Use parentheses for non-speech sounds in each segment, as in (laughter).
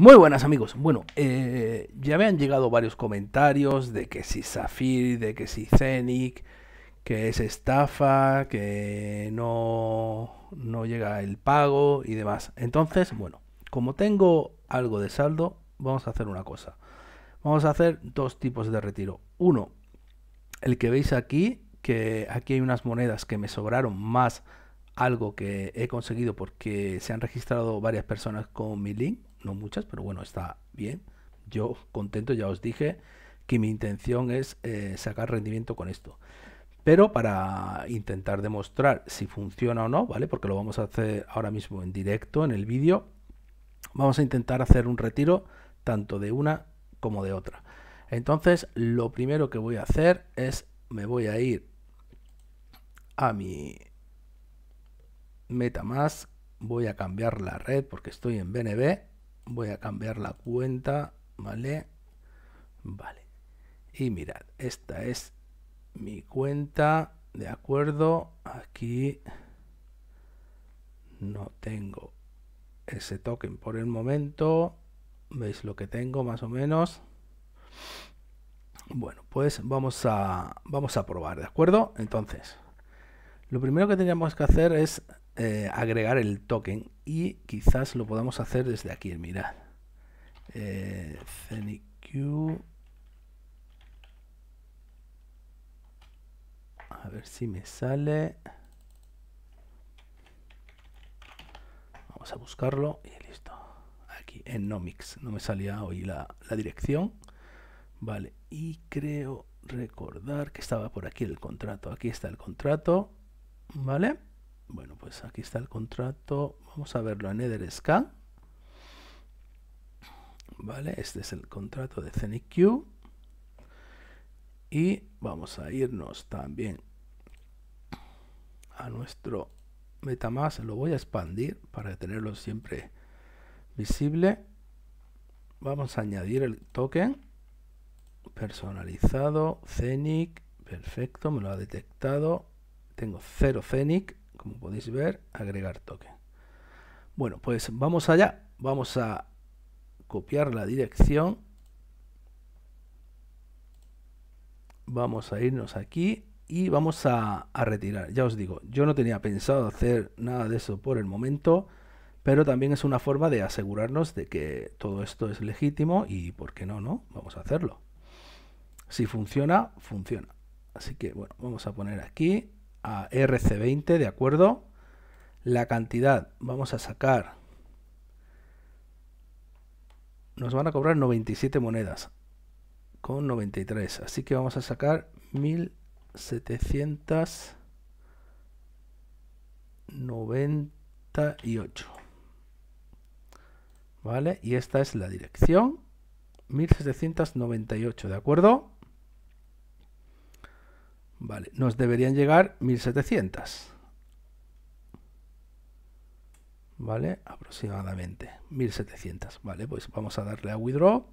Muy buenas amigos. Bueno, eh, ya me han llegado varios comentarios de que si Safir, de que si Zenic, que es estafa, que no, no llega el pago y demás. Entonces, bueno, como tengo algo de saldo, vamos a hacer una cosa. Vamos a hacer dos tipos de retiro. Uno, el que veis aquí, que aquí hay unas monedas que me sobraron más algo que he conseguido porque se han registrado varias personas con mi link no muchas, pero bueno, está bien. Yo contento, ya os dije que mi intención es eh, sacar rendimiento con esto. Pero para intentar demostrar si funciona o no, ¿vale? Porque lo vamos a hacer ahora mismo en directo, en el vídeo, vamos a intentar hacer un retiro tanto de una como de otra. Entonces, lo primero que voy a hacer es, me voy a ir a mi más voy a cambiar la red porque estoy en BNB voy a cambiar la cuenta, ¿vale? Vale. Y mirad, esta es mi cuenta, ¿de acuerdo? Aquí no tengo ese token por el momento. ¿Veis lo que tengo más o menos? Bueno, pues vamos a, vamos a probar, ¿de acuerdo? Entonces, lo primero que teníamos que hacer es eh, agregar el token y quizás lo podamos hacer desde aquí, mirad. Eh, A ver si me sale. Vamos a buscarlo y listo. Aquí, en Nomics. No me salía hoy la dirección. Vale, y creo recordar que estaba por aquí el contrato. Aquí está el contrato. ¿Vale? Bueno, pues aquí está el contrato. Vamos a verlo en EtherScan. Vale, este es el contrato de ZenicQ. Y vamos a irnos también a nuestro MetaMask. Lo voy a expandir para tenerlo siempre visible. Vamos a añadir el token personalizado, CENIC, perfecto, me lo ha detectado. Tengo 0 CENIC, como podéis ver, agregar token. Bueno, pues vamos allá, vamos a copiar la dirección, vamos a irnos aquí y vamos a, retirar. Ya os digo, yo no tenía pensado hacer nada de eso por el momento, pero también es una forma de asegurarnos de que todo esto es legítimo y por qué no, ¿no? Vamos a hacerlo. Si funciona, funciona. Así que bueno, vamos a poner aquí a RC20, ¿de acuerdo? La cantidad, vamos a sacar, nos van a cobrar 97 monedas con 93, así que vamos a sacar 1798. ¿Vale? Y esta es la dirección 1798, ¿de acuerdo? Vale, nos deberían llegar 1700. Vale, aproximadamente 1700. Vale, pues vamos a darle a withdraw.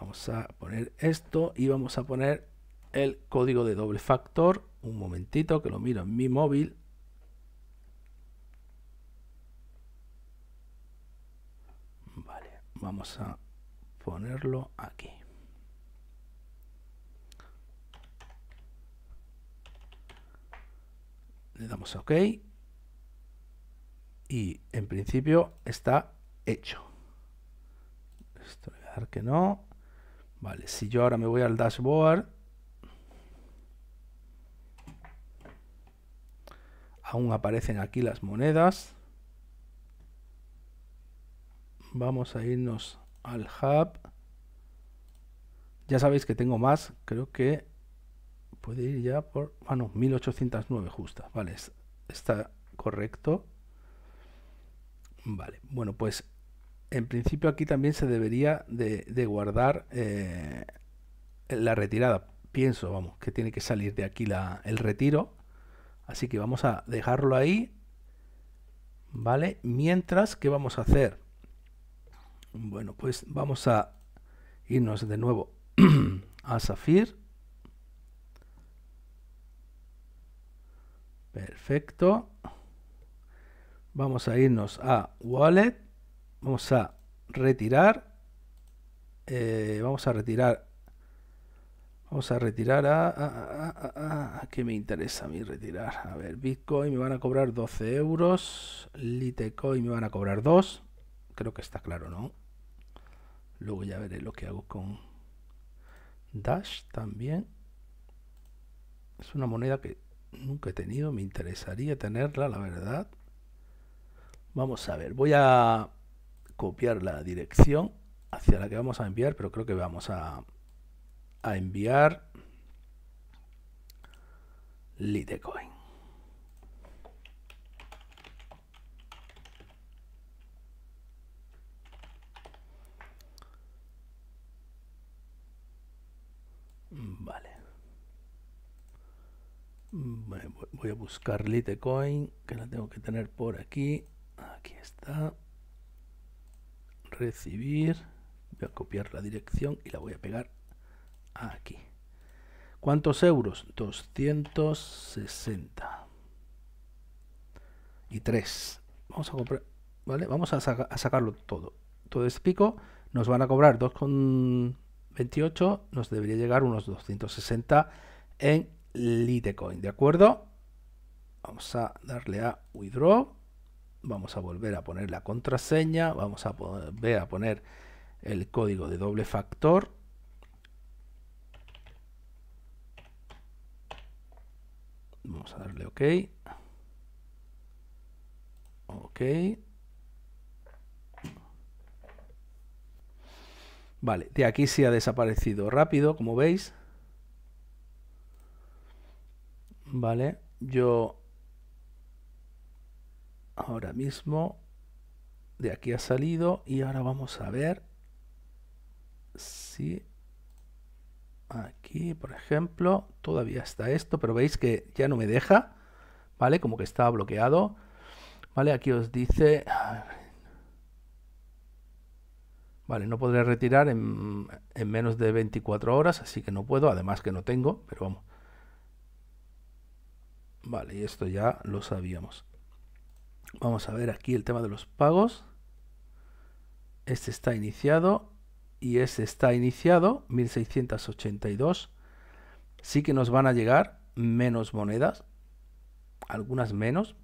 Vamos a poner esto y vamos a poner el código de doble factor. Un momentito que lo miro en mi móvil. Vale, vamos a ponerlo aquí. Le damos a OK. Y en principio está hecho. Esto voy a dar que no. Vale, si yo ahora me voy al dashboard, aún aparecen aquí las monedas. Vamos a irnos al hub. Ya sabéis que tengo más, creo que puede ir ya por... Bueno, ah, 1809 justa. Vale, está correcto. Vale, bueno, pues en principio aquí también se debería de, guardar eh, la retirada. Pienso, vamos, que tiene que salir de aquí el retiro. Así que vamos a dejarlo ahí. Vale, mientras, ¿qué vamos a hacer? Bueno, pues vamos a irnos de nuevo (clears throat) a Zafir. Perfecto. Vamos a irnos a Wallet. Vamos a retirar. Eh, vamos a retirar. Vamos a retirar a, a, a, ¿Qué me interesa a mí retirar? A ver, Bitcoin me van a cobrar 12 euros. Litecoin me van a cobrar 2. Creo que está claro, ¿no? Luego ya veré lo que hago con Dash también. Es una moneda que nunca he tenido, me interesaría tenerla, la verdad. Vamos a ver, voy a copiar la dirección hacia la que vamos a enviar, pero creo que vamos a, a enviar Litecoin. Vale voy a buscar Litecoin, que la tengo que tener por aquí. Aquí está. Recibir. Voy a copiar la dirección y la voy a pegar aquí. ¿Cuántos euros? 260. Y 3. Vamos a comprar. ¿Vale? Vamos a, sacarlo todo. Todo este pico nos van a cobrar 2,28. Nos debería llegar unos 260 en Litecoin, ¿de acuerdo? Vamos a darle a Withdraw, vamos a volver a poner la contraseña, vamos a volver a poner el código de doble factor. Vamos a darle OK. OK. Vale, de aquí se ha desaparecido rápido, como veis. Vale, yo ahora mismo de aquí ha salido y ahora vamos a ver si aquí, por ejemplo, todavía está esto, pero veis que ya no me deja, ¿vale? Como que está bloqueado, ¿vale? Aquí os dice... Vale, no podré retirar en, en menos de 24 horas, así que no puedo, además que no tengo, pero vamos. Vale, y esto ya lo sabíamos. Vamos a ver aquí el tema de los pagos. Este está iniciado y este está iniciado, 1682. Sí que nos van a llegar menos monedas, algunas menos.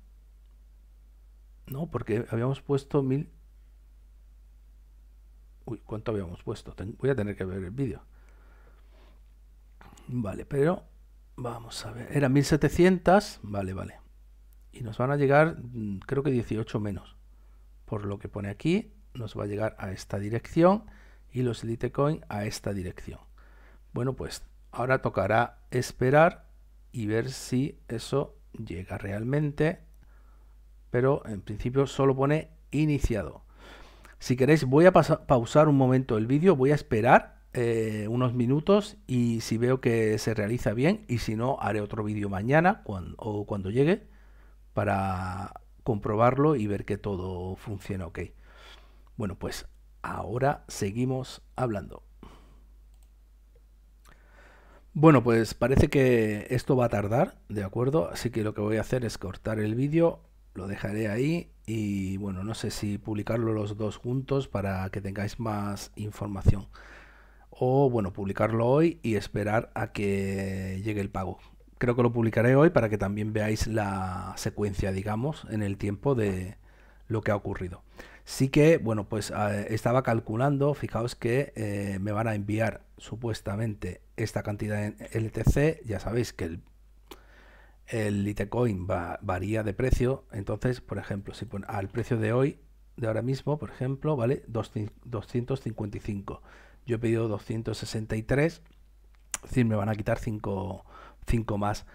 No, porque habíamos puesto mil... Uy, ¿cuánto habíamos puesto? Voy a tener que ver el vídeo. Vale, pero Vamos a ver, era 1700, vale, vale. Y nos van a llegar, mm, creo que 18 menos. Por lo que pone aquí, nos va a llegar a esta dirección y los Litecoin a esta dirección. Bueno, pues ahora tocará esperar y ver si eso llega realmente. Pero en principio solo pone iniciado. Si queréis voy a pausar un momento el vídeo, voy a esperar eh, unos minutos y si veo que se realiza bien y si no, haré otro vídeo mañana o cuando llegue para comprobarlo y ver que todo funciona ok. Bueno, pues ahora seguimos hablando. Bueno, pues parece que esto va a tardar, ¿de acuerdo? Así que lo que voy a hacer es cortar el vídeo, lo dejaré ahí y bueno, no sé si publicarlo los dos juntos para que tengáis más información o, bueno, publicarlo hoy y esperar a que llegue el pago. Creo que lo publicaré hoy para que también veáis la secuencia, digamos, en el tiempo de lo que ha ocurrido. Sí que, bueno, pues ah, estaba calculando, fijaos que eh, me van a enviar supuestamente esta cantidad en LTC, ya sabéis que el, el Litecoin varía de precio, entonces, por ejemplo, si pon, al precio de hoy, de ahora mismo, por ejemplo, vale 2, 255. Yo he pedido 263, es decir, me van a quitar 5 más.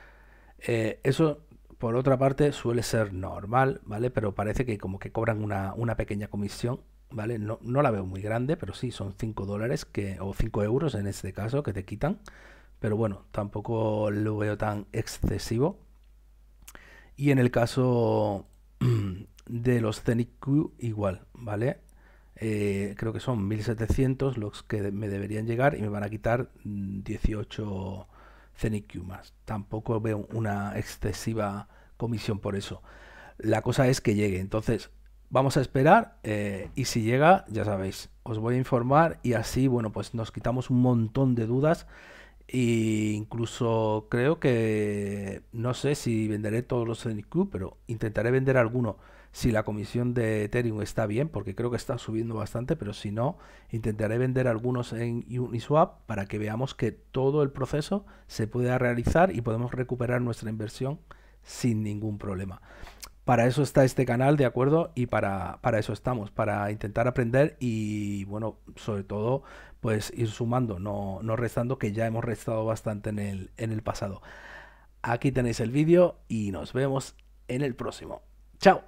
Eh, eso, por otra parte, suele ser normal, ¿vale? Pero parece que como que cobran una, pequeña comisión, ¿vale? No, no, la veo muy grande, pero sí, son 5 dólares que, o 5 euros en este caso que te quitan. Pero bueno, tampoco lo veo tan excesivo. Y en el caso (clears throat) de los Zenith igual, ¿vale? Eh, creo que son 1700 los que me deberían llegar y me van a quitar 18 Zenith más. Tampoco veo una excesiva comisión por eso. La cosa es que llegue. Entonces, vamos a esperar eh, y si llega, ya sabéis, os voy a informar y así, bueno, pues nos quitamos un montón de dudas. E incluso creo que no sé si venderé todos los Q pero intentaré vender alguno si la comisión de Ethereum está bien, porque creo que está subiendo bastante, pero si no, intentaré vender algunos en Uniswap para que veamos que todo el proceso se pueda realizar y podemos recuperar nuestra inversión sin ningún problema. Para eso está este canal, ¿de acuerdo? Y para, eso estamos, para intentar aprender y, bueno, sobre todo, pues ir sumando, no, no restando, que ya hemos restado bastante en el, en el pasado. Aquí tenéis el vídeo y nos vemos en el próximo. ¡Chao!